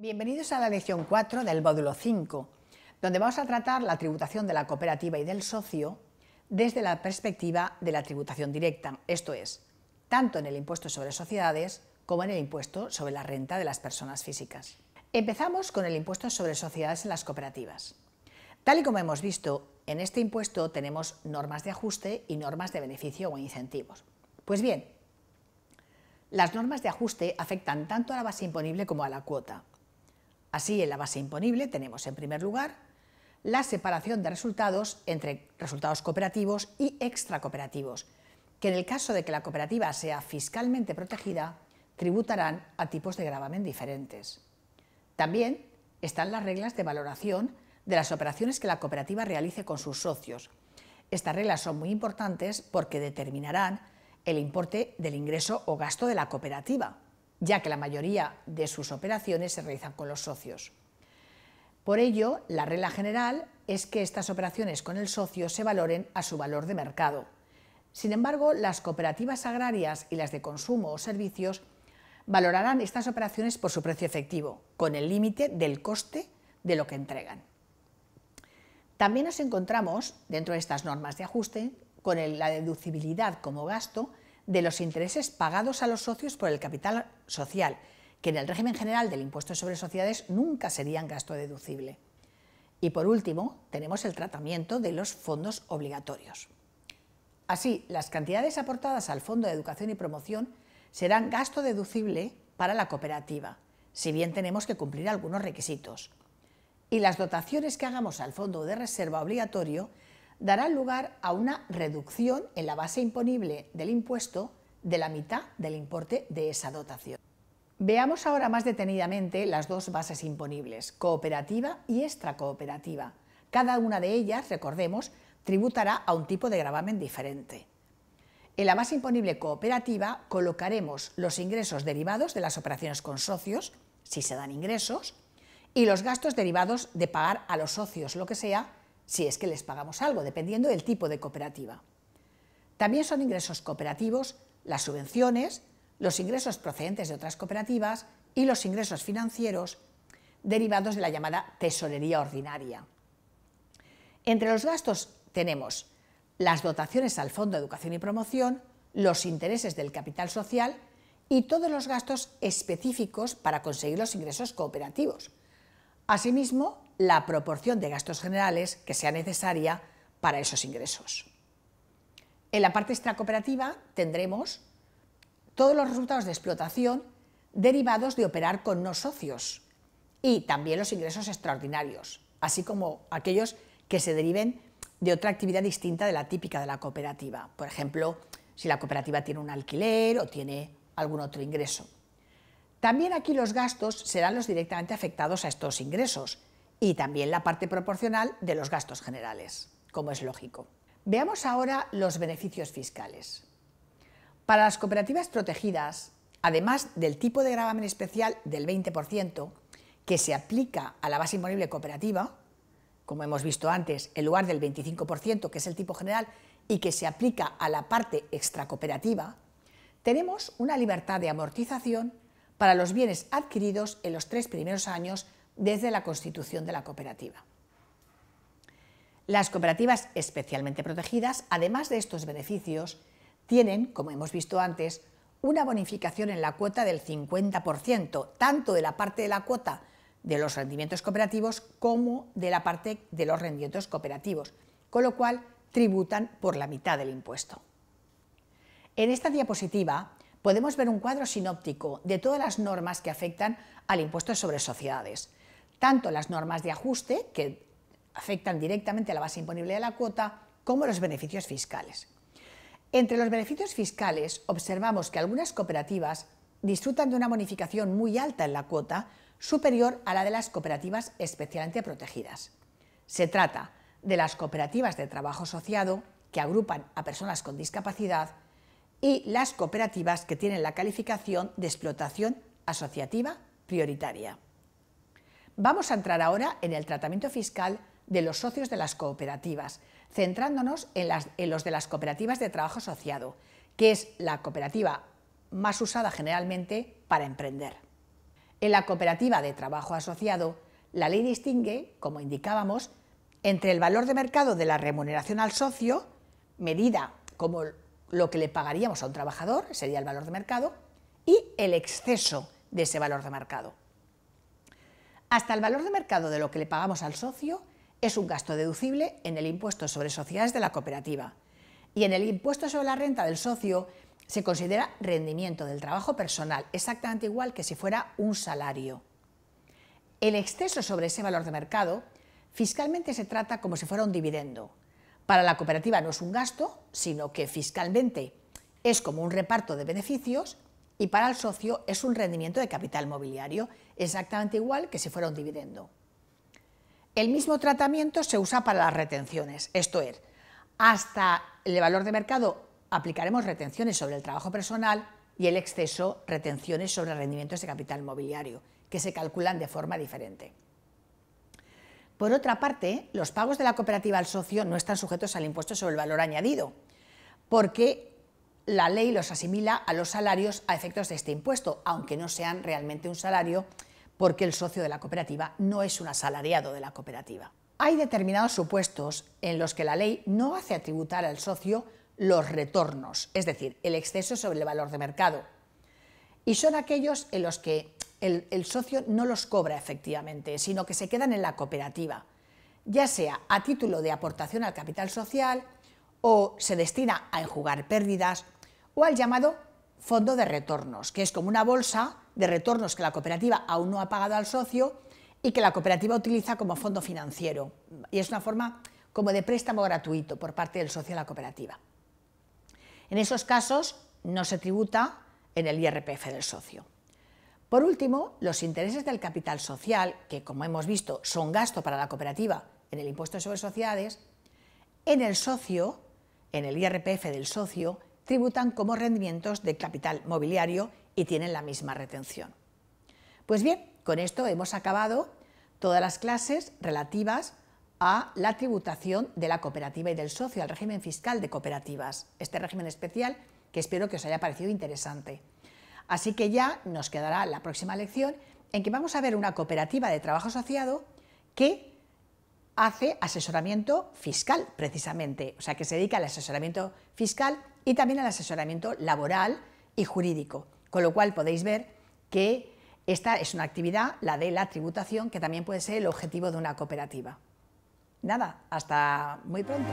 Bienvenidos a la lección 4 del módulo 5, donde vamos a tratar la tributación de la cooperativa y del socio desde la perspectiva de la tributación directa, esto es, tanto en el impuesto sobre sociedades como en el impuesto sobre la renta de las personas físicas. Empezamos con el impuesto sobre sociedades en las cooperativas. Tal y como hemos visto, en este impuesto tenemos normas de ajuste y normas de beneficio o incentivos. Pues bien, las normas de ajuste afectan tanto a la base imponible como a la cuota Así, en la base imponible tenemos, en primer lugar, la separación de resultados entre resultados cooperativos y extracooperativos, que en el caso de que la cooperativa sea fiscalmente protegida, tributarán a tipos de gravamen diferentes. También están las reglas de valoración de las operaciones que la cooperativa realice con sus socios. Estas reglas son muy importantes porque determinarán el importe del ingreso o gasto de la cooperativa ya que la mayoría de sus operaciones se realizan con los socios. Por ello, la regla general es que estas operaciones con el socio se valoren a su valor de mercado. Sin embargo, las cooperativas agrarias y las de consumo o servicios valorarán estas operaciones por su precio efectivo, con el límite del coste de lo que entregan. También nos encontramos, dentro de estas normas de ajuste, con la deducibilidad como gasto de los intereses pagados a los socios por el capital social, que en el régimen general del impuesto sobre sociedades nunca serían gasto deducible. Y por último, tenemos el tratamiento de los fondos obligatorios. Así, las cantidades aportadas al Fondo de Educación y Promoción serán gasto deducible para la cooperativa, si bien tenemos que cumplir algunos requisitos. Y las dotaciones que hagamos al Fondo de Reserva Obligatorio dará lugar a una reducción en la base imponible del impuesto de la mitad del importe de esa dotación. Veamos ahora más detenidamente las dos bases imponibles, cooperativa y extracooperativa. Cada una de ellas, recordemos, tributará a un tipo de gravamen diferente. En la base imponible cooperativa colocaremos los ingresos derivados de las operaciones con socios, si se dan ingresos, y los gastos derivados de pagar a los socios lo que sea si es que les pagamos algo, dependiendo del tipo de cooperativa. También son ingresos cooperativos las subvenciones, los ingresos procedentes de otras cooperativas y los ingresos financieros derivados de la llamada tesorería ordinaria. Entre los gastos tenemos las dotaciones al Fondo de Educación y Promoción, los intereses del capital social y todos los gastos específicos para conseguir los ingresos cooperativos. Asimismo, la proporción de gastos generales que sea necesaria para esos ingresos. En la parte extracooperativa tendremos todos los resultados de explotación derivados de operar con no socios y también los ingresos extraordinarios, así como aquellos que se deriven de otra actividad distinta de la típica de la cooperativa. Por ejemplo, si la cooperativa tiene un alquiler o tiene algún otro ingreso. También aquí los gastos serán los directamente afectados a estos ingresos, y también la parte proporcional de los gastos generales, como es lógico. Veamos ahora los beneficios fiscales. Para las cooperativas protegidas, además del tipo de gravamen especial del 20% que se aplica a la base inmobiliaria cooperativa, como hemos visto antes, en lugar del 25%, que es el tipo general, y que se aplica a la parte extracooperativa, tenemos una libertad de amortización para los bienes adquiridos en los tres primeros años desde la constitución de la cooperativa. Las cooperativas especialmente protegidas, además de estos beneficios, tienen, como hemos visto antes, una bonificación en la cuota del 50%, tanto de la parte de la cuota de los rendimientos cooperativos como de la parte de los rendimientos cooperativos, con lo cual tributan por la mitad del impuesto. En esta diapositiva podemos ver un cuadro sinóptico de todas las normas que afectan al impuesto sobre sociedades, tanto las normas de ajuste, que afectan directamente a la base imponible de la cuota, como los beneficios fiscales. Entre los beneficios fiscales observamos que algunas cooperativas disfrutan de una bonificación muy alta en la cuota, superior a la de las cooperativas especialmente protegidas. Se trata de las cooperativas de trabajo asociado, que agrupan a personas con discapacidad, y las cooperativas que tienen la calificación de explotación asociativa prioritaria. Vamos a entrar ahora en el tratamiento fiscal de los socios de las cooperativas, centrándonos en, los de las cooperativas de trabajo asociado, que es la cooperativa más usada generalmente para emprender. En la cooperativa de trabajo asociado, la ley distingue, como indicábamos, entre el valor de mercado de la remuneración al socio, medida como lo que le pagaríamos a un trabajador, sería el valor de mercado, y el exceso de ese valor de mercado. Hasta el valor de mercado de lo que le pagamos al socio es un gasto deducible en el impuesto sobre sociedades de la cooperativa. Y en el impuesto sobre la renta del socio se considera rendimiento del trabajo personal, exactamente igual que si fuera un salario. El exceso sobre ese valor de mercado fiscalmente se trata como si fuera un dividendo. Para la cooperativa no es un gasto, sino que fiscalmente es como un reparto de beneficios y para el socio es un rendimiento de capital mobiliario exactamente igual que si fuera un dividendo. El mismo tratamiento se usa para las retenciones, esto es, hasta el valor de mercado aplicaremos retenciones sobre el trabajo personal y el exceso retenciones sobre rendimientos de capital mobiliario, que se calculan de forma diferente. Por otra parte, los pagos de la cooperativa al socio no están sujetos al impuesto sobre el valor añadido, porque la ley los asimila a los salarios a efectos de este impuesto, aunque no sean realmente un salario, porque el socio de la cooperativa no es un asalariado de la cooperativa. Hay determinados supuestos en los que la ley no hace atributar al socio los retornos, es decir, el exceso sobre el valor de mercado. Y son aquellos en los que el, el socio no los cobra efectivamente, sino que se quedan en la cooperativa, ya sea a título de aportación al capital social o se destina a enjugar pérdidas o al llamado fondo de retornos, que es como una bolsa de retornos que la cooperativa aún no ha pagado al socio y que la cooperativa utiliza como fondo financiero. Y es una forma como de préstamo gratuito por parte del socio de la cooperativa. En esos casos no se tributa en el IRPF del socio. Por último, los intereses del capital social, que como hemos visto son gasto para la cooperativa en el impuesto sobre sociedades, en el socio, en el IRPF del socio, tributan como rendimientos de capital mobiliario y tienen la misma retención. Pues bien, con esto hemos acabado todas las clases relativas a la tributación de la cooperativa y del socio, al régimen fiscal de cooperativas, este régimen especial que espero que os haya parecido interesante. Así que ya nos quedará la próxima lección en que vamos a ver una cooperativa de trabajo asociado que hace asesoramiento fiscal, precisamente, o sea, que se dedica al asesoramiento fiscal y también al asesoramiento laboral y jurídico, con lo cual podéis ver que esta es una actividad, la de la tributación, que también puede ser el objetivo de una cooperativa. Nada, hasta muy pronto.